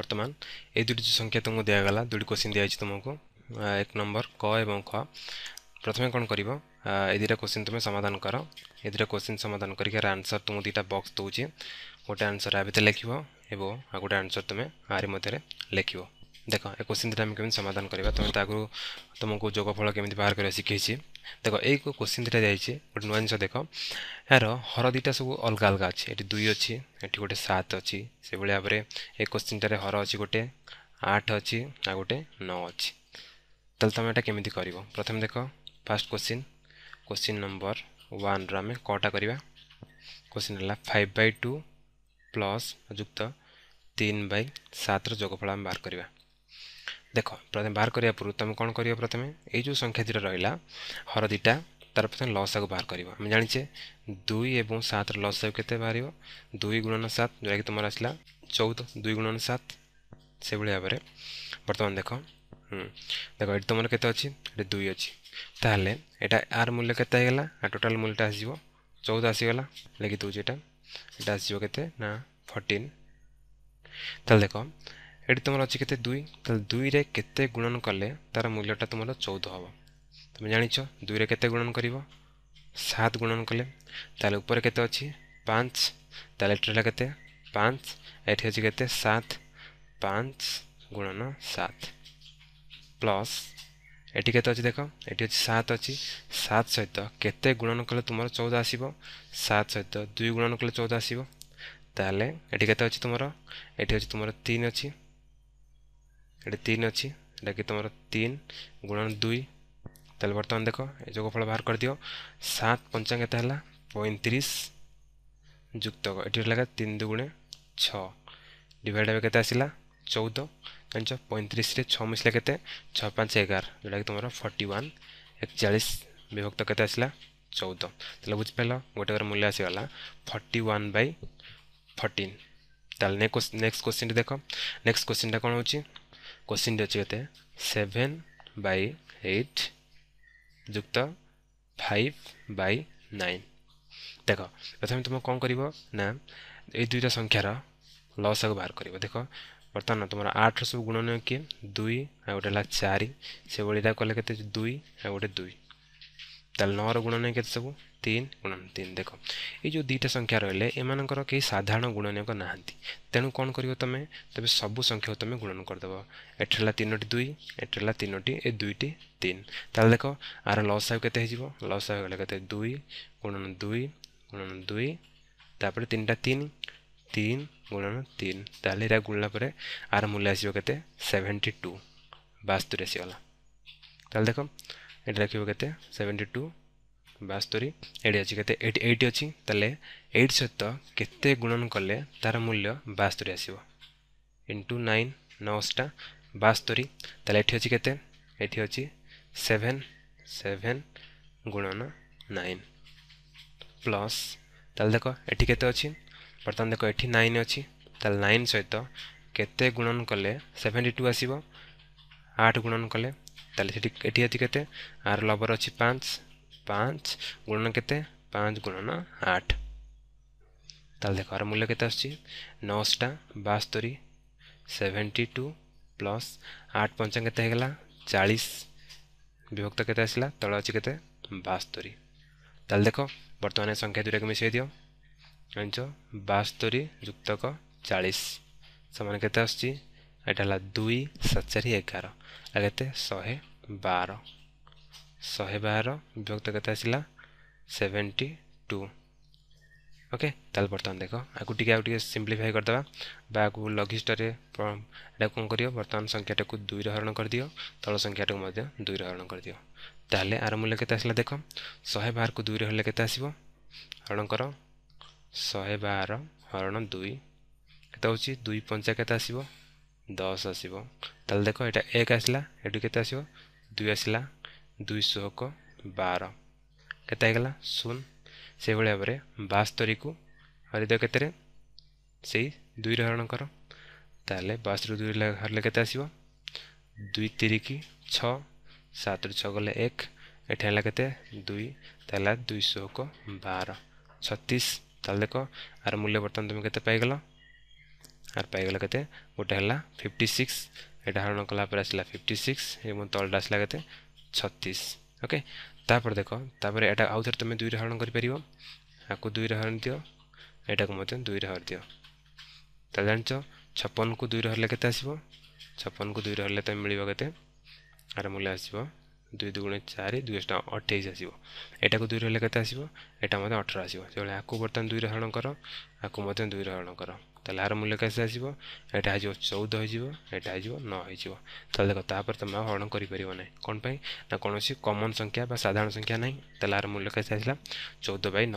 ବର୍ତ୍ତମାନ ଏଇ ଦୁଇଟି ସଂଖ୍ୟା ତୁମକୁ ଦିଆଗଲା ଦୁଇଟି କୋଶ୍ଚିନ୍ ଦିଆଯାଇଛି ତୁମକୁ ଏକ ନମ୍ବର କ ଏବଂ ଖ ପ୍ରଥମେ କ'ଣ କରିବ ଏ ଦୁଇଟା କୋଶ୍ଚିନ୍ ତୁମେ ସମାଧାନ କର ଏ ଦୁଇଟା କୋଶ୍ଚିନ୍ ସମାଧାନ କରିକି ଏହାର ଆନ୍ସର୍ ତୁମକୁ ଦୁଇଟା ବକ୍ସ ଦେଉଛି ଗୋଟେ ଆନ୍ସର୍ ଆ ଭିତରେ ଲେଖିବ ଏବଂ ଆଉ ଗୋଟେ ଆନ୍ସର୍ ତୁମେ ଆରି ମଧ୍ୟରେ ଲେଖିବ দেখ ଏ କୋଶ୍ଚିନ୍ଟା ଆମେ କେମିତି ସମାଧାନ କରିବା ତୁମେ ତା ଆଗରୁ ତୁମକୁ ଯୋଗଫଳ କେମିତି ବାହାର କରିବା ଶିଖେଇଛି ଦେଖ ଏଇ କୋଶ୍ଚିନ୍ ଦୁଇଟା ଯାଇଛି ଗୋଟେ ନୂଆ ଜିନିଷ ଦେଖ ଏହାର ହର ଦୁଇଟା ସବୁ ଅଲଗା ଅଲଗା ଅଛି ଏଠି ଦୁଇ ଅଛି ଏଠି ଗୋଟେ ସାତ ଅଛି ସେଭଳି ଭାବରେ ଏ କୋଶ୍ଚିନ୍ଟାରେ ହର ଅଛି ଗୋଟେ ଆଠ ଅଛି ଆଉ ଗୋଟେ ନଅ ଅଛି ତାହେଲେ ତୁମେ ଏଇଟା କେମିତି କରିବ ପ୍ରଥମେ ଦେଖ ଫାର୍ଷ୍ଟ କୋଶ୍ଚିନ୍ କୋଶ୍ଚିନ୍ ନମ୍ବର ୱାନ୍ର ଆମେ କଟା କରିବା କୋଶ୍ଚିନ୍ ହେଲା ଫାଇଭ୍ ବାଇ ଟୁ ପ୍ଲସ୍ ଯୁକ୍ତ ତିନି ବାଇ ସାତର ଯୋଗଫଳ ଆମେ ବାହାର କରିବା ଦେଖ ପ୍ରଥମେ ବାହାର କରିବା ପୂର୍ବରୁ ତୁମେ କ'ଣ କରିବ ପ୍ରଥମେ ଏଇ ଯେଉଁ ସଂଖ୍ୟା ଦୁଇଟା ରହିଲା ହର ଦୁଇଟା ତାର ପ୍ରଥମେ ଲସାକୁ ବାହାର କରିବ ଆମେ ଜାଣିଛେ ଦୁଇ ଏବଂ ସାତର ଲସାକୁ କେତେ ବାହାରିବ ଦୁଇ ଗୁଣନ ସାତ ଯେଉଁଟାକି ତୁମର ଆସିଲା ଚଉଦ ଦୁଇ ଗୁଣନ ସାତ ସେଭଳି ଭାବରେ ବର୍ତ୍ତମାନ ଦେଖ ଦେଖ ଏଠି ତୁମର କେତେ ଅଛି ଏଠି ଦୁଇ ଅଛି ତାହେଲେ ଏଇଟା ଆର ମୂଲ୍ୟ କେତେ ହେଇଗଲା ଆଉ ଟୋଟାଲ ମୂଲ୍ୟଟା ଆସିଯିବ ଚଉଦ ଆସିଗଲା ଲେଖି ଦେଉଛି ଏଇଟା ଏଇଟା ଆସିଯିବ କେତେ ନା ଫର୍ଟିନ୍ ତାହେଲେ ଦେଖ ଏଠି ତୁମର ଅଛି କେତେ ଦୁଇ ତାହେଲେ ଦୁଇରେ କେତେ ଗୁଣନ କଲେ ତା'ର ମୂଲ୍ୟଟା ତୁମର ଚଉଦ ହେବ ତୁମେ ଜାଣିଛ ଦୁଇରେ କେତେ ଗୁଣନ କରିବ ସାତ ଗୁଣନ କଲେ ତାହେଲେ ଉପରେ କେତେ ଅଛି ପାଞ୍ଚ ତାହେଲେ ଏଠି ରହିଲା କେତେ ପାଞ୍ଚ ଏଠି ଅଛି କେତେ ସାତ ପାଞ୍ଚ ଗୁଣନ ସାତ ପ୍ଲସ୍ ଏଠି କେତେ ଅଛି ଦେଖ ଏଠି ଅଛି ସାତ ଅଛି ସାତ ସହିତ କେତେ ଗୁଣନ କଲେ ତୁମର ଚଉଦ ଆସିବ ସାତ ସହିତ ଦୁଇ ଗୁଣନ କଲେ ଚଉଦ ଆସିବ ତାହେଲେ ଏଠି କେତେ ଅଛି ତୁମର ଏଠି ଅଛି ତୁମର ତିନି ଅଛି ଏଠି ତିନି ଅଛି ଏଟାକି ତୁମର ତିନି ଗୁଣନ ଦୁଇ ତାହେଲେ ବର୍ତ୍ତମାନ ଦେଖ ଏ ଯୋଗଫଳ ବାହାର କରିଦିଅ ସାତ ପଞ୍ଚା କେତେ ହେଲା ପଇଁତିରିଶ ଯୁକ୍ତକ ଏଠି ହେଲା ତିନି ଦୁଗୁଣେ ଛଅ ଡିଭାଇଡ଼ ଏବେ କେତେ ଆସିଲା ଚଉଦ ଜାଣିଛ ପଇଁତିରିଶରେ ଛଅ ମିଶିଲା କେତେ ଛଅ ପାଞ୍ଚ ଏଗାର ଯେଉଁଟାକି ତୁମର ଫର୍ଟି ୱାନ୍ ଏକଚାଳିଶ ବିଭକ୍ତ କେତେ ଆସିଲା ଚଉଦ ତାହେଲେ ବୁଝିପାରିଲ ଗୋଟେ ଗୋଟେ ମୂଲ୍ୟ ଆସିଗଲା ଫର୍ଟି ୱାନ୍ ବାଇ ଫର୍ଟିନ୍ ତାହେଲେ ନେକ୍ସଟ କୋଶ୍ଚିନ୍ଟି ଦେଖ ନେକ୍ସଟ କୋଶ୍ଚିନ୍ଟା କ'ଣ ହେଉଛି কোশ্চিনটি হচ্ছে কেতে সেভেন বাই এইট যুক্ত ফাইভ বাই নাইন দেখ প্রথমে তুমি কম করব না এই দুইটা সংখ্যার লসাগু বাহার করব দেখ বর্তমান তোমার আটর সব গুণনীয় কি দুই আর গোটে হল চারি সেভাবে এটা কলে কেতে দুই আর গোটে দুই ତାହେଲେ ନଅର ଗୁଣନୀୟ କେତେ ସବୁ ତିନି ଗୁଣନ ତିନି ଦେଖ ଏଇ ଯେଉଁ ଦୁଇଟା ସଂଖ୍ୟା ରହିଲେ ଏମାନଙ୍କର କେହି ସାଧାରଣ ଗୁଣନୀୟକ ନାହାନ୍ତି ତେଣୁ କ'ଣ କରିବ ତୁମେ ତେବେ ସବୁ ସଂଖ୍ୟାକୁ ତୁମେ ଗୁଣନ କରିଦେବ ଏଠି ହେଲା ତିନୋଟି ଦୁଇ ଏଠି ହେଲା ତିନୋଟି ଏ ଦୁଇଟି ତିନି ତାହେଲେ ଦେଖ ଆର ଲସ୍ ଆଉ କେତେ ହୋଇଯିବ ଲସ୍ ଆଉ ହେଲେ କେତେ ଦୁଇ ଗୁଣନ ଦୁଇ ଗୁଣନ ଦୁଇ ତାପରେ ତିନିଟା ତିନି ତିନି ଗୁଣନ ତିନି ତାହେଲେ ଏଇଟା ଗୁଣିଲା ପରେ ଆର ମୂଲ୍ୟ ଆସିବ କେତେ ସେଭେଣ୍ଟି ଟୁ ବାସ୍ତୁରି ଆସିଗଲା ତାହେଲେ ଦେଖ ଏଠି ରଖିବ କେତେ ସେଭେଣ୍ଟି ଟୁ ବାସ୍ତରୀ ଏଇଠି ଅଛି କେତେ ଏଇଠି ଏଇଠି ଅଛି ତାହେଲେ ଏଇଟ୍ ସହିତ କେତେ ଗୁଣନ କଲେ ତା'ର ମୂଲ୍ୟ ବାସ୍ତରୀ ଆସିବ ଇଣ୍ଟୁ ନାଇନ୍ ନଅଶଟା ବାସ୍ତରୀ ତାହେଲେ ଏଠି ଅଛି କେତେ ଏଠି ଅଛି ସେଭେନ୍ ସେଭେନ୍ ଗୁଣନ ନାଇନ୍ ପ୍ଲସ୍ ତାହେଲେ ଦେଖ ଏଠି କେତେ ଅଛି ବର୍ତ୍ତମାନ ଦେଖ ଏଠି ନାଇନ୍ ଅଛି ତାହେଲେ ନାଇନ୍ ସହିତ କେତେ ଗୁଣନ କଲେ ସେଭେଣ୍ଟି ଟୁ ଆସିବ আট গুণন কলে তাহলে সেটি এটি আছে কেতে আর লবর অছি পাঁচ পাঁচ গুণন কেতে পাঁচ গুণন আট তাহলে দেখো আর মূল্য কেতে আসছে নশটা বাস্তরি সেভেন্টি টু প্লস আট পঞ্চা কেতে হয়ে গেলা চাশ বিভক্ত কেতে আসলা তল অছি কেতে বাস্তরি তাহলে দেখো বর্তমানে সংখ্যা দুইটাকে মিশাই দিও জানিছ বাস্তরি যুক্তক চাশ সমান কেতে আসছে ଏଇଟା ହେଲା ଦୁଇ ସାତଚାରି ଏଗାର ଆଉ କେତେ ଶହେ ବାର ଶହେ ବାର ବିଭକ୍ତ କେତେ ଆସିଲା ସେଭେଣ୍ଟି ଟୁ ଓକେ ତାହେଲେ ବର୍ତ୍ତମାନ ଦେଖ ଆକୁ ଟିକେ ଆଉ ଟିକେ ସିମ୍ପ୍ଲିଫାଏ କରିଦେବା ବା ଆକୁ ଲଘିଷ୍ଠରେ ଏଇଟା କ'ଣ କରିବ ବର୍ତ୍ତମାନ ସଂଖ୍ୟାଟାକୁ ଦୁଇରେ ହରଣ କରିଦିଅ ତଳ ସଂଖ୍ୟାଟାକୁ ମଧ୍ୟ ଦୁଇରେ ହରଣ କରିଦିଅ ତାହେଲେ ଆର ମୂଲ୍ୟ କେତେ ଆସିଲା ଦେଖ ଶହେ ବାରକୁ ଦୁଇରେ ହେଲେ କେତେ ଆସିବ ହରଣ କର ଶହେ ବାର ହରଣ ଦୁଇ କେତେ ହେଉଛି ଦୁଇ ପଞ୍ଚା କେତେ ଆସିବ दस आसब देख ये एक आसला एटू के आसो दुई आसला दुई शहक बार केगला शून से भाव में बास्तरी को हरिद के दुई हरण कर ताल बास्तरी दुई हर के आसो दुई तीरिक छ सात रु छे एक एटाला के दुई तला दुई शहक बार छतीस ताल देख आर मूल्य बर्तमान तुम्हें पाइल আর পাইগলা কেতে গোটা হল ফিফটি সিক্স এটা হরণ কলাপরে আসলা ফিফটি সিক্স এবং তলটা আসলা কেতে ছত্রিশ ওকে তাপরে দেখ তাপরে এটা আউথরে তুমি দুইরে হরণ করে আকু দুইরে হরণ দিও এটাকে মধ্যে দুইরে হর দিও তা জানিছ ছপনকু দুইরে হরলে কেতে আসব ছপনকু দুইরে হরলে তুমি মিলব কেতে আর মূল্য আসব দুই দুগুণে চারি দুই অষ্টা অঠেইশ আসব এটাকে দুইরে হলে কেতে আসব এটা মধ্যে অঠর আসব সেভাবে আকু বর্তমানে দুইরে হরণ কর আকু মধ্যে দুইরে হরণ কর তাহলে আর মূল্য কেসে আসব এটা আসব চৌদ হয়ে এটা আসব ন হয়ে তাহলে দেখ তাপরে তুমি আর হরণ করিপার না কোণ পাই না কোণী কমন সংখ্যা বা সাধারণ সংখ্যা নাই তাহলে আর মূল্য কেসে আসলা চৌদ বাই ন